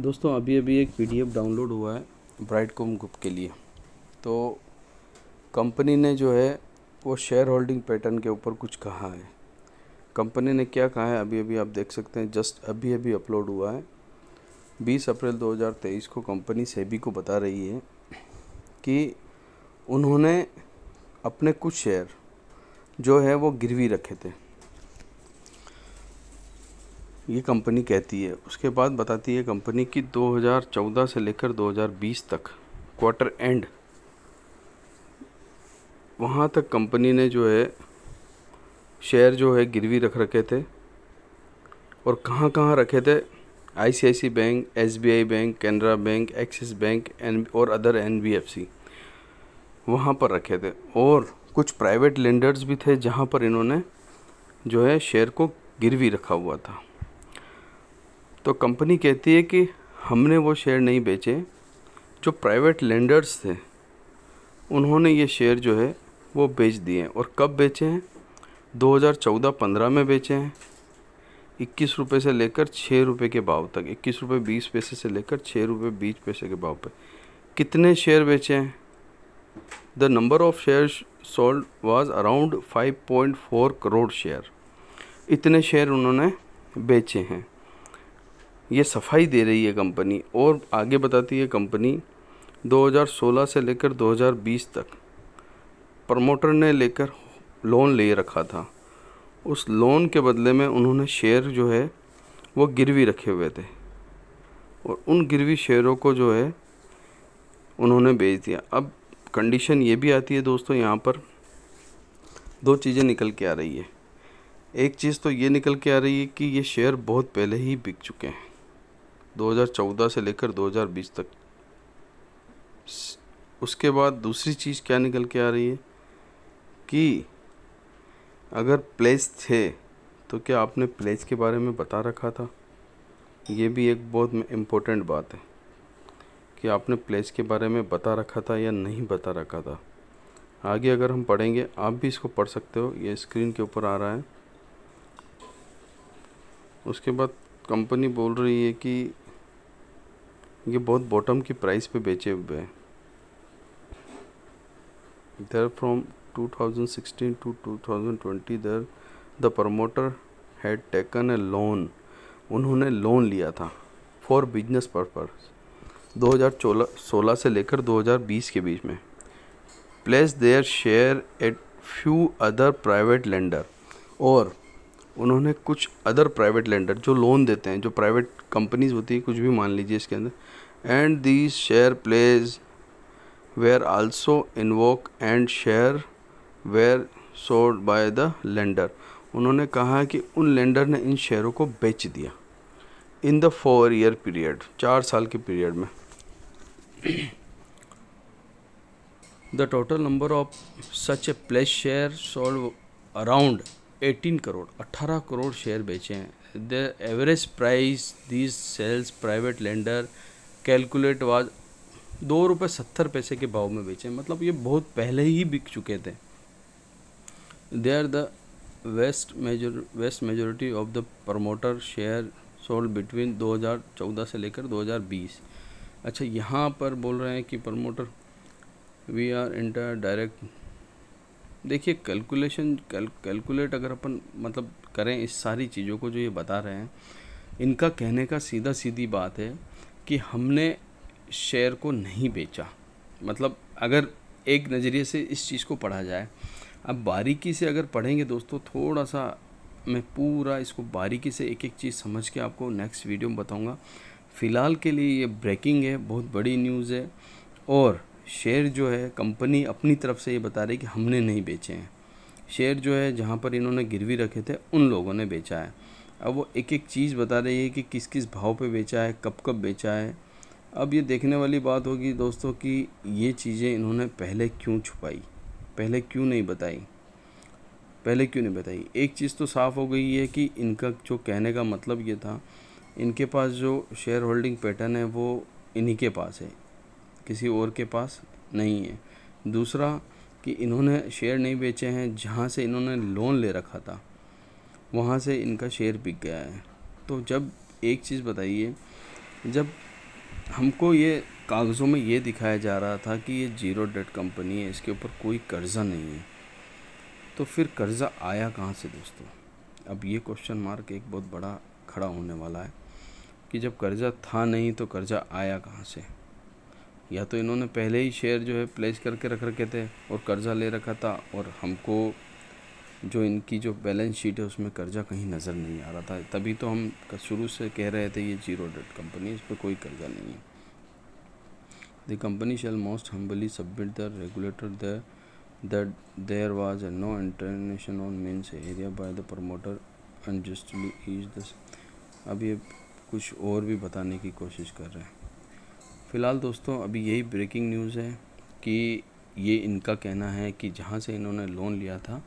दोस्तों अभी अभी एक पीडीएफ डाउनलोड हुआ है ब्राइट कॉम ग्रुप के लिए तो कंपनी ने जो है वो शेयर होल्डिंग पैटर्न के ऊपर कुछ कहा है कंपनी ने क्या कहा है अभी अभी आप देख सकते हैं जस्ट अभी अभी अपलोड हुआ है 20 अप्रैल 2023 को कंपनी सेबी को बता रही है कि उन्होंने अपने कुछ शेयर जो है वो गिरवी रखे थे ये कंपनी कहती है उसके बाद बताती है कंपनी की 2014 से लेकर 2020 तक क्वार्टर एंड वहाँ तक कंपनी ने जो है शेयर जो है गिरवी रख रखे थे और कहाँ कहाँ रखे थे I bank yes bank Canara bank axis bank N और अदर सी वहाँ पर रखे थे और कुछ प्राइवेट लेंडर्स भी थे जहाँ पर इन्होंने जो है शेयर को गिरवी रखा हुआ था तो कंपनी कहती है कि हमने वो शेयर नहीं बेचे जो प्राइवेट लेंडर्स थे उन्होंने ये शेयर जो है वो बेच दिए और कब बेचे हैं 2014-15 में बेचे हैं इक्कीस रुपये से लेकर छः रुपये के भाव तक इक्कीस रुपये बीस पैसे से लेकर छः रुपये बीस पैसे के भाव पर कितने शेयर बेचे हैं the number of share sold was around 5.4 crore share इतने शेयर उन्होंने बेचे हैं ये सफाई दे रही है कंपनी और आगे बताती है कंपनी 2016 से लेकर 2020 तक प्रमोटर ने लेकर लोन ले रखा था उस लोन के बदले में उन्होंने शेयर जो है वो गिरवी रखे हुए थे और उन गिरवी शेयरों को जो है उन्होंने बेच दिया अब कंडीशन ये भी आती है दोस्तों यहाँ पर दो चीज़ें निकल के आ रही है एक चीज़ तो ये निकल के आ रही है कि ये शेयर बहुत पहले ही बिक चुके हैं 2014 से लेकर 2020 तक उसके बाद दूसरी चीज़ क्या निकल के आ रही है कि अगर प्लेस थे तो क्या आपने प्लेस के बारे में बता रखा था ये भी एक बहुत इम्पोर्टेंट बात है कि आपने प्लेस के बारे में बता रखा था या नहीं बता रखा था आगे अगर हम पढ़ेंगे आप भी इसको पढ़ सकते हो ये स्क्रीन के ऊपर आ रहा है उसके बाद कंपनी बोल रही है कि ये बहुत बॉटम की प्राइस पे बेचे हुए हैं there from 2016 to 2020 there the promoter had taken a loan उन्होंने लोन लिया था फॉर बिजनेस पर्पज 2016 से लेकर 2020 के बीच में place their share at few other private lender और उन्होंने कुछ अदर प्राइवेट लेंडर जो लोन देते हैं जो प्राइवेट कंपनीज होती है कुछ भी मान लीजिए इसके अंदर and these share pledge were also invoke and share were sold by the lender उन्होंने कहा कि उन लेंडर ने इन शेयरों को बेच दिया in the four year period चार साल के पीरियड में the total number of such a place share sold around 18 crore 18 crore share बेचे हैं the average price these sales private lender calculate was दो रुपये सत्तर पैसे के भाव में बेचे मतलब ये बहुत पहले ही बिक चुके थे they are the vast major vast majority of the promoter share sold between 2014 से लेकर 2020 अच्छा यहाँ पर बोल रहे हैं कि promoter we are inter direct देखिए कैलकुलेशन कैल कैलकुलेट अगर अपन मतलब करें इस सारी चीज़ों को जो ये बता रहे हैं इनका कहने का सीधा सीधी बात है कि हमने शेयर को नहीं बेचा मतलब अगर एक नज़रिए से इस चीज़ को पढ़ा जाए अब बारीकी से अगर पढ़ेंगे दोस्तों थोड़ा सा मैं पूरा इसको बारीकी से एक एक चीज़ समझ के आपको नेक्स्ट वीडियो में बताऊँगा फ़िलहाल के लिए ये ब्रेकिंग है बहुत बड़ी न्यूज़ है और शेयर जो है कंपनी अपनी तरफ से ये बता रही कि हमने नहीं बेचे हैं शेयर जो है जहाँ पर इन्होंने गिरवी रखे थे उन लोगों ने बेचा है अब वो एक एक चीज़ बता रही है कि किस किस भाव पे बेचा है कब कब बेचा है अब ये देखने वाली बात होगी दोस्तों कि ये चीज़ें इन्होंने पहले क्यों छुपाई पहले क्यों नहीं बताई पहले क्यों नहीं बताई एक चीज़ तो साफ़ हो गई है कि इनका जो कहने का मतलब ये था इनके पास जो शेयर होल्डिंग पैटर्न है वो इन्हीं के पास है किसी और के पास नहीं है दूसरा कि इन्होंने शेयर नहीं बेचे हैं जहाँ से इन्होंने लोन ले रखा था वहाँ से इनका शेयर बिक गया है तो जब एक चीज़ बताइए जब हमको ये कागज़ों में ये दिखाया जा रहा था कि ये जीरो डेट कंपनी है इसके ऊपर कोई कर्ज़ा नहीं है तो फिर कर्ज़ा आया कहाँ से दोस्तों अब ये क्वेश्चन मार्क एक बहुत बड़ा खड़ा होने वाला है कि जब कर्ज़ा था नहीं तो कर्ज़ा आया कहाँ से या तो इन्होंने पहले ही शेयर जो है प्लेस करके रख रखे थे और कर्ज़ा ले रखा था और हमको जो इनकी जो बैलेंस शीट है उसमें कर्ज़ा कहीं नज़र नहीं आ रहा था तभी तो हम शुरू से कह रहे थे ये जीरो डेट कंपनी इस पर कोई कर्ज़ा नहीं है the company shall most humbly submit the regulator the that there a no international on on area area the promoter and justly is दस अब ये कुछ और भी बताने की कोशिश कर रहे हैं फ़िलहाल दोस्तों अभी यही ब्रेकिंग न्यूज़ है कि ये इनका कहना है कि जहाँ से इन्होंने लोन लिया था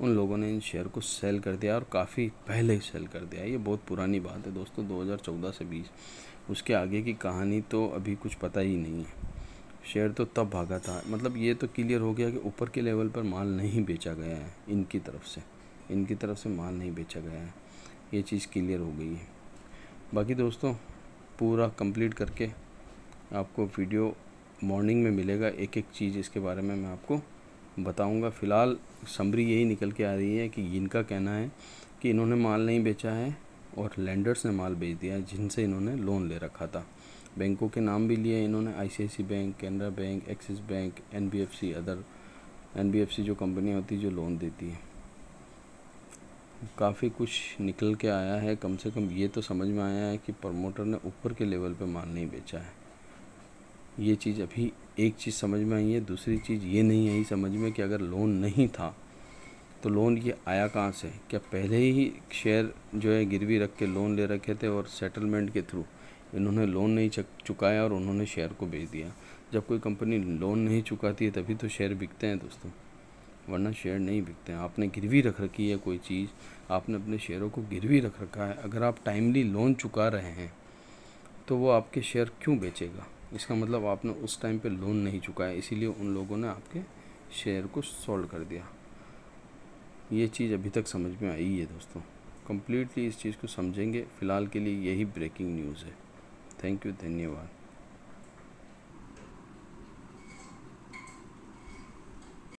उन लोगों ने इन शेयर को सेल कर दिया और काफ़ी पहले ही सेल कर दिया ये बहुत पुरानी बात है दोस्तों 2014 से 20 उसके आगे की कहानी तो अभी कुछ पता ही नहीं है शेयर तो तब भागा था मतलब ये तो क्लियर हो गया कि ऊपर के लेवल पर माल नहीं बेचा गया है इनकी तरफ से इनकी तरफ से माल नहीं बेचा गया है ये चीज़ क्लियर हो गई है बाकी दोस्तों पूरा कंप्लीट करके आपको वीडियो मॉर्निंग में मिलेगा एक एक चीज़ इसके बारे में मैं आपको बताऊंगा फ़िलहाल समरी यही निकल के आ रही है कि इनका कहना है कि इन्होंने माल नहीं बेचा है और लैंडर्स ने माल बेच दिया है जिनसे इन्होंने लोन ले रखा था बैंकों के नाम भी लिए इन्होंने ICICI bank Canara bank axis bank NBFC other NBFC जो कंपनियाँ होती है जो लोन देती है काफ़ी कुछ निकल के आया है कम से कम ये तो समझ में आया है कि प्रमोटर ने ऊपर के लेवल पे माल नहीं बेचा है ये चीज़ अभी एक चीज़ समझ में आई है दूसरी चीज़ ये नहीं आई समझ में कि अगर लोन नहीं था तो लोन ये आया कहाँ से क्या पहले ही शेयर जो है गिरवी रख के लोन ले रखे थे और सेटलमेंट के थ्रू इन्होंने लोन नहीं चुकाया और उन्होंने शेयर को बेच दिया जब कोई कंपनी लोन नहीं चुकाती है तभी तो शेयर बिकते हैं दोस्तों वरना शेयर नहीं बिकते हैं आपने गिरवी रख रखी है कोई चीज़ आपने अपने शेयरों को गिरवी रख रखा है अगर आप टाइमली लोन चुका रहे हैं तो वो आपके शेयर क्यों बेचेगा इसका मतलब आपने उस टाइम पे लोन नहीं चुकाया इसीलिए उन लोगों ने आपके शेयर को सॉल्व कर दिया ये चीज़ अभी तक समझ में आई है दोस्तों कम्प्लीटली इस चीज़ को समझेंगे फ़िलहाल के लिए यही ब्रेकिंग न्यूज़ है थैंक यू धन्यवाद